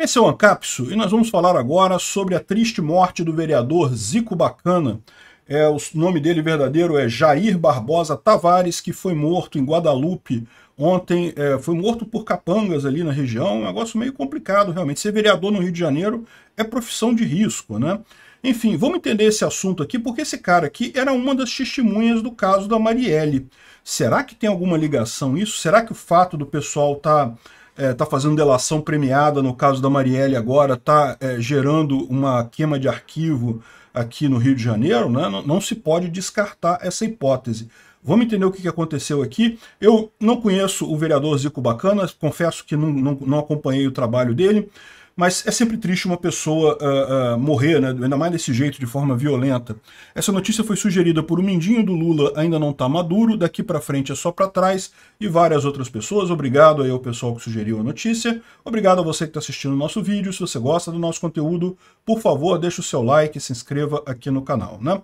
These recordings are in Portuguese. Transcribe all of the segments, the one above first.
Esse é o Ancapsu e nós vamos falar agora sobre a triste morte do vereador Zico Bacana. É, o nome dele verdadeiro é Jair Barbosa Tavares, que foi morto em Guadalupe ontem. É, foi morto por capangas ali na região, um negócio meio complicado realmente. Ser vereador no Rio de Janeiro é profissão de risco, né? Enfim, vamos entender esse assunto aqui, porque esse cara aqui era uma das testemunhas do caso da Marielle. Será que tem alguma ligação isso? Será que o fato do pessoal estar... Tá está é, fazendo delação premiada, no caso da Marielle agora, está é, gerando uma queima de arquivo aqui no Rio de Janeiro, né? não, não, se pode descartar essa hipótese. Vamos entender o que, que aconteceu aqui. Eu não conheço o vereador Zico Bacana, confesso que não, não, não acompanhei o trabalho dele, mas é sempre triste uma pessoa uh, uh, morrer, né? ainda mais desse jeito, de forma violenta. Essa notícia foi sugerida por o um Mindinho do Lula ainda não está maduro, daqui para frente é só para trás, e várias outras pessoas. Obrigado aí ao pessoal que sugeriu a notícia. Obrigado a você que está assistindo o nosso vídeo. Se você gosta do nosso conteúdo, por favor, deixe o seu like e se inscreva aqui no canal. Né?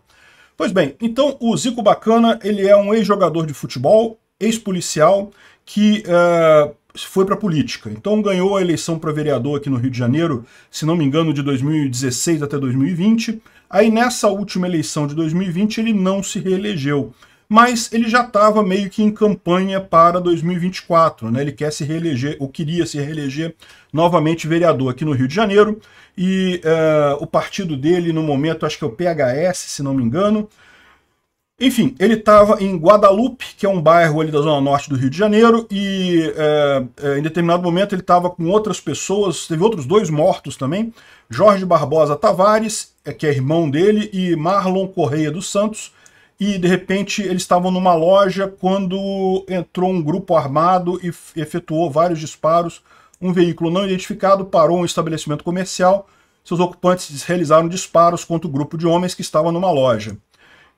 Pois bem, então o Zico Bacana, ele é um ex-jogador de futebol, ex-policial, que... Uh, foi para a política. Então ganhou a eleição para vereador aqui no Rio de Janeiro, se não me engano, de 2016 até 2020. Aí nessa última eleição de 2020 ele não se reelegeu, mas ele já estava meio que em campanha para 2024, né? Ele quer se reeleger, ou queria se reeleger novamente vereador aqui no Rio de Janeiro. E uh, o partido dele no momento, acho que é o PHS, se não me engano, enfim, ele estava em Guadalupe, que é um bairro ali da zona norte do Rio de Janeiro, e é, é em determinado momento ele estava com outras pessoas, teve outros dois mortos também, Jorge Barbosa Tavares, é, que é irmão dele, e Marlon Correia dos Santos, e de repente eles estavam numa loja quando entrou um grupo armado e efetuou vários disparos. Um veículo não identificado parou um estabelecimento comercial. Seus ocupantes realizaram disparos contra o grupo de homens que estava numa loja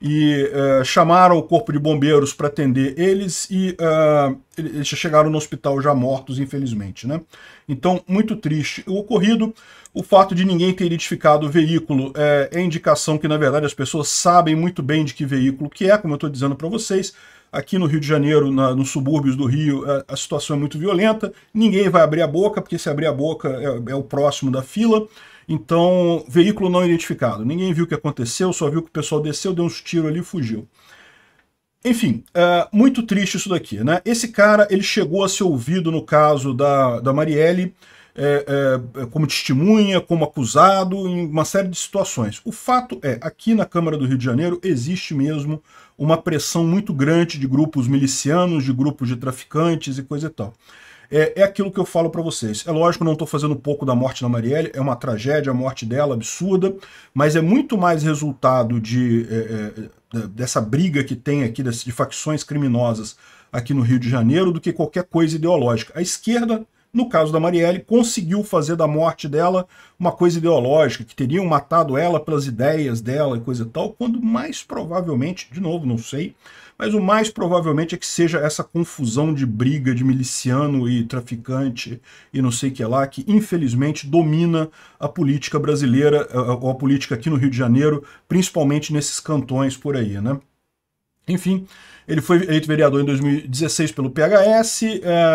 e uh, chamaram o corpo de bombeiros para atender eles e uh, eles chegaram no hospital já mortos, infelizmente. Né? Então, muito triste o ocorrido. O fato de ninguém ter identificado o veículo é, é indicação que, na verdade, as pessoas sabem muito bem de que veículo que é, como eu estou dizendo para vocês. Aqui no Rio de Janeiro, na, nos subúrbios do Rio, a, a, situação é muito violenta. Ninguém vai abrir a boca, porque se abrir a boca é, é o próximo da fila. Então, veículo não identificado. Ninguém viu o que aconteceu, só viu que o pessoal desceu, deu uns tiros ali e fugiu. Enfim, é muito triste isso daqui, né? Esse cara, ele chegou a ser ouvido no caso da, da Marielle é, é, como testemunha, como acusado, em uma série de situações. O fato é, aqui na Câmara do Rio de Janeiro existe mesmo uma pressão muito grande de grupos milicianos, de grupos de traficantes e coisa e tal. É, é aquilo que eu falo para vocês. É lógico, não estou fazendo pouco da morte da Marielle, é uma tragédia, a morte dela absurda, mas é muito mais resultado de, é, é, é dessa briga que tem aqui, de facções criminosas aqui no Rio de Janeiro, do que qualquer coisa ideológica. A esquerda no caso da Marielle, conseguiu fazer da morte dela uma coisa ideológica, que teriam matado ela pelas ideias dela e coisa e tal, quando mais provavelmente, de novo, não sei, mas o mais provavelmente é que seja essa confusão de briga de miliciano e traficante e não sei o que lá, que infelizmente domina a política brasileira, ou eh, a política aqui no Rio de Janeiro, principalmente nesses cantões por aí, né? Enfim, ele foi eleito vereador em 2016 pelo PHS,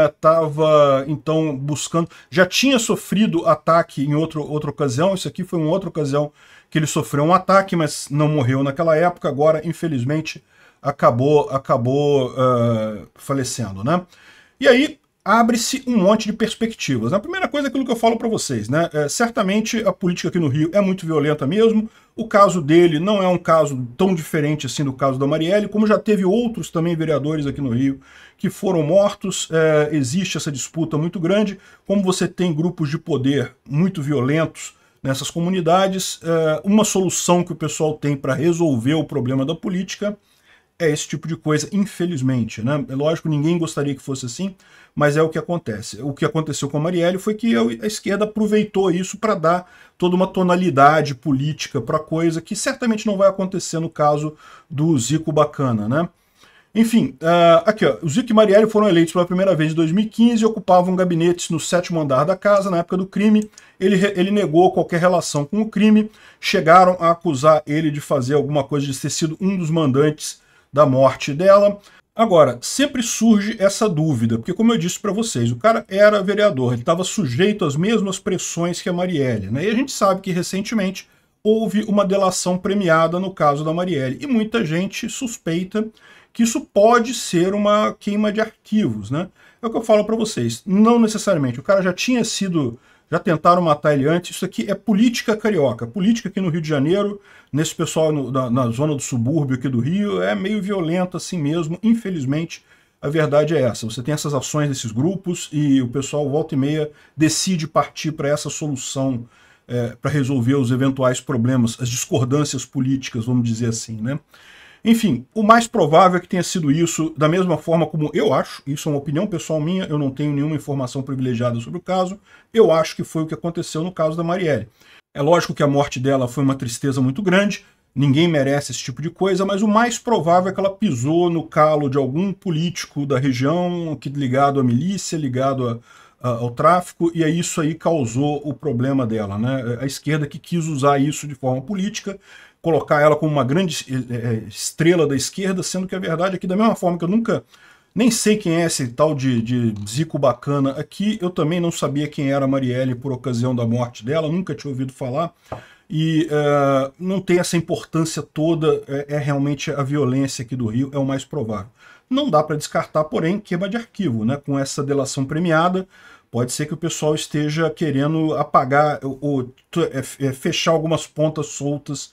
estava é, então buscando, já tinha sofrido ataque em outro, outra ocasião, isso aqui foi uma outra ocasião que ele sofreu um ataque, mas não morreu naquela época, agora infelizmente acabou, acabou é, falecendo. Né? E aí, abre-se um monte de perspectivas. A primeira coisa é aquilo que eu falo para vocês, né? É, certamente a política aqui no Rio é muito violenta mesmo. O caso dele não é um caso tão diferente assim do caso da Marielle, como já teve outros também vereadores aqui no Rio que foram mortos. É, existe essa disputa muito grande. Como você tem grupos de poder muito violentos nessas comunidades, é, uma solução que o pessoal tem para resolver o problema da política é esse tipo de coisa, infelizmente. Né? É lógico, ninguém gostaria que fosse assim, mas é o que acontece. O que aconteceu com a Marielle foi que a esquerda aproveitou isso para dar toda uma tonalidade política para a coisa que certamente não vai acontecer no caso do Zico Bacana, né? Enfim, uh, aqui ó, o Zico e Marielle foram eleitos pela primeira vez em 2015 e ocupavam gabinetes no sétimo andar da casa na época do crime. Ele, ele negou qualquer relação com o crime, chegaram a acusar ele de fazer alguma coisa, de ter sido um dos mandantes da morte dela. Agora, sempre surge essa dúvida, porque como eu disse para vocês, o cara era vereador, ele estava sujeito às mesmas pressões que a Marielle, né? E a gente sabe que recentemente houve uma delação premiada no caso da Marielle, e muita gente suspeita que isso pode ser uma queima de arquivos, né? É o que eu falo para vocês, não necessariamente, o cara já tinha sido já tentaram matar ele antes. Isso aqui é política carioca. Política aqui no Rio de Janeiro, nesse pessoal no, na, na, zona do subúrbio aqui do Rio, é meio violento assim mesmo. Infelizmente, a verdade é essa. Você tem essas ações desses grupos e o pessoal volta e meia decide partir para essa solução é, para resolver os eventuais problemas, as discordâncias políticas, vamos dizer assim, né? Enfim, o mais provável é que tenha sido isso, da mesma forma como eu acho, isso é uma opinião pessoal minha, eu não tenho nenhuma informação privilegiada sobre o caso, eu acho que foi o que aconteceu no caso da Marielle. É lógico que a morte dela foi uma tristeza muito grande, ninguém merece esse tipo de coisa, mas o mais provável é que ela pisou no calo de algum político da região que ligado à milícia, ligado a, a, ao tráfico, e é isso aí causou o problema dela. Né? A esquerda que quis usar isso de forma política colocar ela como uma grande eh, eh, estrela da esquerda, sendo que a verdade é que, da mesma forma que eu nunca nem sei quem é esse tal de, de, Zico Bacana aqui, eu também não sabia quem era Marielle por ocasião da morte dela, nunca tinha ouvido falar, e uh, não tem essa importância toda, é, é, realmente a violência aqui do Rio, é o mais provável. Não dá para descartar, porém, queima de arquivo, né? com essa delação premiada, pode ser que o pessoal esteja querendo apagar ou, ou é, é, fechar algumas pontas soltas